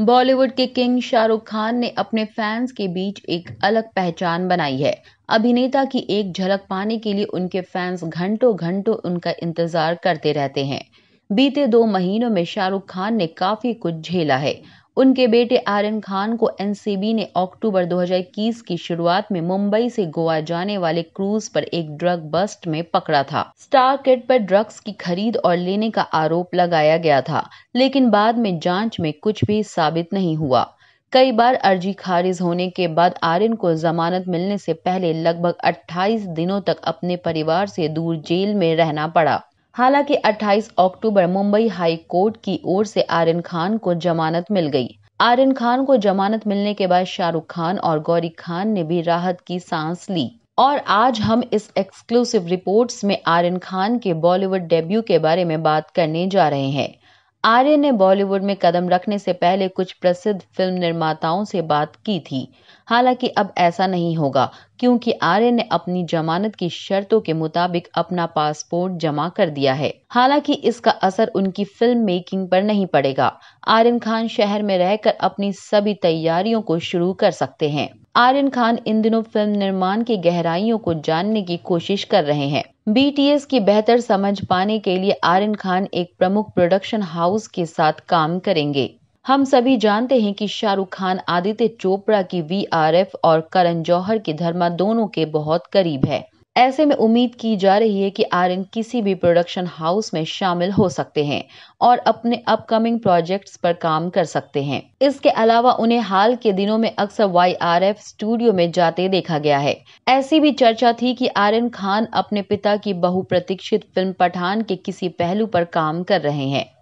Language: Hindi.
बॉलीवुड के किंग शाहरुख खान ने अपने फैंस के बीच एक अलग पहचान बनाई है अभिनेता की एक झलक पाने के लिए उनके फैंस घंटों घंटों उनका इंतजार करते रहते हैं बीते दो महीनों में शाहरुख खान ने काफी कुछ झेला है उनके बेटे आर्यन खान को एनसीबी ने अक्टूबर 2021 की शुरुआत में मुंबई से गोवा जाने वाले क्रूज पर एक ड्रग बस्ट में पकड़ा था स्टार किट पर ड्रग्स की खरीद और लेने का आरोप लगाया गया था लेकिन बाद में जांच में कुछ भी साबित नहीं हुआ कई बार अर्जी खारिज होने के बाद आर्यन को जमानत मिलने से पहले लगभग 28 दिनों तक अपने परिवार से दूर जेल में रहना पड़ा हालांकि 28 अक्टूबर मुंबई हाई कोर्ट की ओर से आर्यन खान को जमानत मिल गई आर्यन खान को जमानत मिलने के बाद शाहरुख खान और गौरी खान ने भी राहत की सांस ली और आज हम इस एक्सक्लूसिव रिपोर्ट्स में आर्यन खान के बॉलीवुड डेब्यू के बारे में बात करने जा रहे हैं आर्य ने बॉलीवुड में कदम रखने से पहले कुछ प्रसिद्ध फिल्म निर्माताओं से बात की थी हालांकि अब ऐसा नहीं होगा क्योंकि आर्य ने अपनी जमानत की शर्तों के मुताबिक अपना पासपोर्ट जमा कर दिया है हालांकि इसका असर उनकी फिल्म मेकिंग पर नहीं पड़ेगा आर्यन खान शहर में रहकर अपनी सभी तैयारियों को शुरू कर सकते हैं आर्यन खान इन दिनों फिल्म निर्माण की गहराइयों को जानने की कोशिश कर रहे हैं बीटीएस की बेहतर समझ पाने के लिए आर्यन खान एक प्रमुख प्रोडक्शन हाउस के साथ काम करेंगे हम सभी जानते हैं कि शाहरुख खान आदित्य चोपड़ा की वीआरएफ और करण जौहर की धर्मा दोनों के बहुत करीब है ऐसे में उम्मीद की जा रही है कि आर्यन किसी भी प्रोडक्शन हाउस में शामिल हो सकते हैं और अपने अपकमिंग प्रोजेक्ट्स पर काम कर सकते हैं इसके अलावा उन्हें हाल के दिनों में अक्सर वाई आर एफ स्टूडियो में जाते देखा गया है ऐसी भी चर्चा थी कि आर्यन खान अपने पिता की बहुप्रतीक्षित फिल्म पठान के किसी पहलू पर काम कर रहे हैं